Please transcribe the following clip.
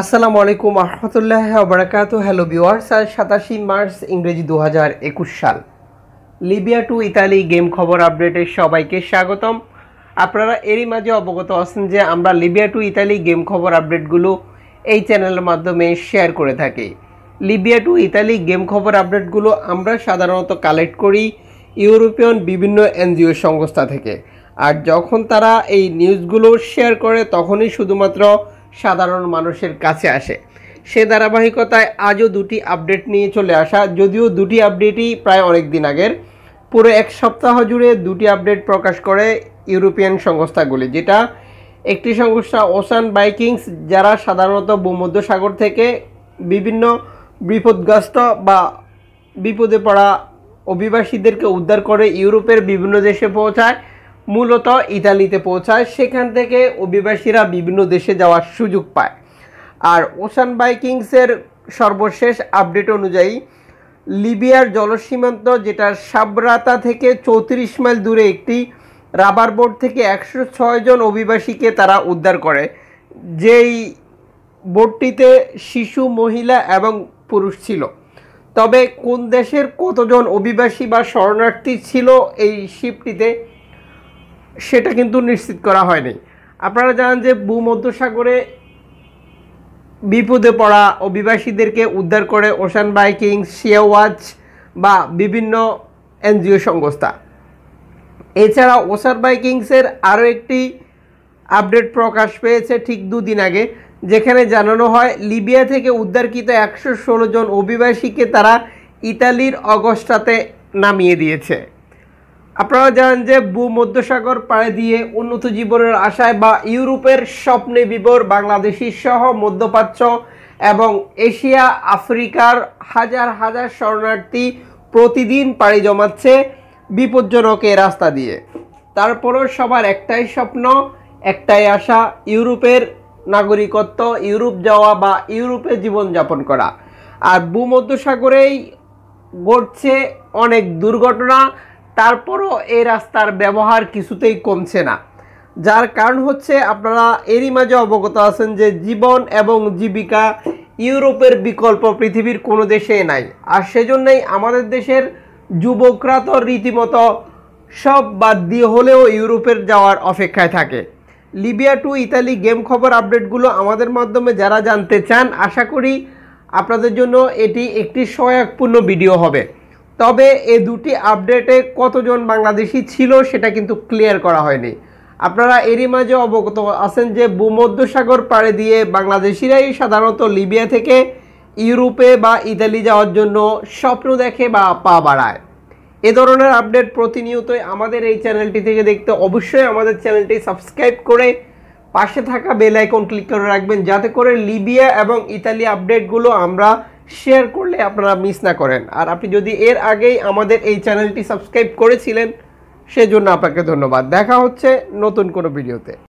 আসসালামু আলাইকুম আহমতুল্লাহ আবরাকাত হ্যালো বিওয়ার্স আজ সাতাশি মার্চ ইংরেজি দু সাল লিবিয়া টু ইতালি গেম খবর আপডেটে সবাইকে স্বাগতম আপনারা এরই মাঝে অবগত আছেন যে আমরা লিবিয়া টু ইতালি গেম খবর আপডেটগুলো এই চ্যানেলের মাধ্যমে শেয়ার করে থাকি লিবিয়া টু ইতালি গেম খবর আপডেটগুলো আমরা সাধারণত কালেক্ট করি ইউরোপিয়ান বিভিন্ন এনজিও সংস্থা থেকে আর যখন তারা এই নিউজগুলো শেয়ার করে তখনই শুধুমাত্র সাধারণ মানুষের কাছে আসে সে ধারাবাহিকতায় আজও দুটি আপডেট নিয়ে চলে আসা যদিও দুটি আপডেটই প্রায় অনেক দিন আগের পুরো এক সপ্তাহ জুড়ে দুটি আপডেট প্রকাশ করে ইউরোপিয়ান সংস্থাগুলি যেটা একটি সংস্থা ওসান বাইকিংস যারা সাধারণত ভূমধ্যসাগর থেকে বিভিন্ন বিপদগ্রস্ত বা বিপদে পড়া অভিবাসীদেরকে উদ্ধার করে ইউরোপের বিভিন্ন দেশে পৌঁছায় মূলত ইতালিতে পৌঁছায় সেখান থেকে অভিবাসীরা বিভিন্ন দেশে যাওয়ার সুযোগ পায় আর ওশান বাইকিংসের সর্বশেষ আপডেট অনুযায়ী লিবিয়ার জলসীমান্ত যেটা সাবরাতা থেকে চৌত্রিশ মাইল দূরে একটি রাবার বোট থেকে একশো জন অভিবাসীকে তারা উদ্ধার করে যেই বোটটিতে শিশু মহিলা এবং পুরুষ ছিল তবে কোন দেশের কতজন অভিবাসী বা শরণার্থী ছিল এই শিপটিতে সেটা কিন্তু নিশ্চিত করা হয়নি আপনারা জানেন যে ভূমধ্যসাগরে বিপদে পড়া অভিবাসীদেরকে উদ্ধার করে ওশান বাইকিং সিয়াওয়াজ বা বিভিন্ন এনজিও সংস্থা এছাড়া ওশান বাইকিংসের আরও একটি আপডেট প্রকাশ পেয়েছে ঠিক দুদিন আগে যেখানে জানানো হয় লিবিয়া থেকে উদ্ধারকৃত একশো ষোলো জন অভিবাসীকে তারা ইতালির অগস্টাতে নামিয়ে দিয়েছে আপনারা জানেন যে ভূমধ্যসাগর পাড়ে দিয়ে উন্নত জীবনের আশায় বা ইউরোপের স্বপ্নে বিবর বাংলাদেশি সহ মধ্যপ্রাচ্য এবং এশিয়া আফ্রিকার হাজার হাজার শরণার্থী প্রতিদিন পাড়ি জমাচ্ছে বিপজ্জনক এ রাস্তা দিয়ে তারপরও সবার একটাই স্বপ্ন একটাই আশা ইউরোপের নাগরিকত্ব ইউরোপ যাওয়া বা ইউরোপে জীবনযাপন করা আর ভূমধ্যসাগরেই ঘটছে অনেক দুর্ঘটনা তারপরও এই রাস্তার ব্যবহার কিছুতেই কমছে না যার কারণ হচ্ছে আপনারা এরই মাঝে অবগত আছেন যে জীবন এবং জীবিকা ইউরোপের বিকল্প পৃথিবীর কোনো দেশে নাই আর সেজন্যই আমাদের দেশের যুবকরা তো রীতিমতো সব বাদ দিয়ে হলেও ইউরোপের যাওয়ার অপেক্ষায় থাকে লিবিয়া টু ইতালি গেম খবর আপডেটগুলো আমাদের মাধ্যমে যারা জানতে চান আশা করি আপনাদের জন্য এটি একটি সহায়কপূর্ণ ভিডিও হবে তবে এ দুটি আপডেটে কতজন বাংলাদেশি ছিল সেটা কিন্তু ক্লিয়ার করা হয়নি আপনারা এরই মাঝে অবগত আছেন যে ভূমধ্যসাগর পাড়ে দিয়ে বাংলাদেশিরাই সাধারণত লিবিয়া থেকে ইউরোপে বা ইতালি যাওয়ার জন্য স্বপ্ন দেখে বা পা বাড়ায় এ ধরনের আপডেট প্রতিনিয়তই আমাদের এই চ্যানেলটি থেকে দেখতে অবশ্যই আমাদের চ্যানেলটি সাবস্ক্রাইব করে পাশে থাকা বেল আইকন ক্লিক করে রাখবেন যাতে করে লিবিয়া এবং ইতালি আপডেটগুলো আমরা শেয়ার করলে আপনারা মিস না করেন আর আপনি যদি এর আগেই আমাদের এই চ্যানেলটি সাবস্ক্রাইব করেছিলেন সেজন্য আপনাকে ধন্যবাদ দেখা হচ্ছে নতুন কোনো ভিডিওতে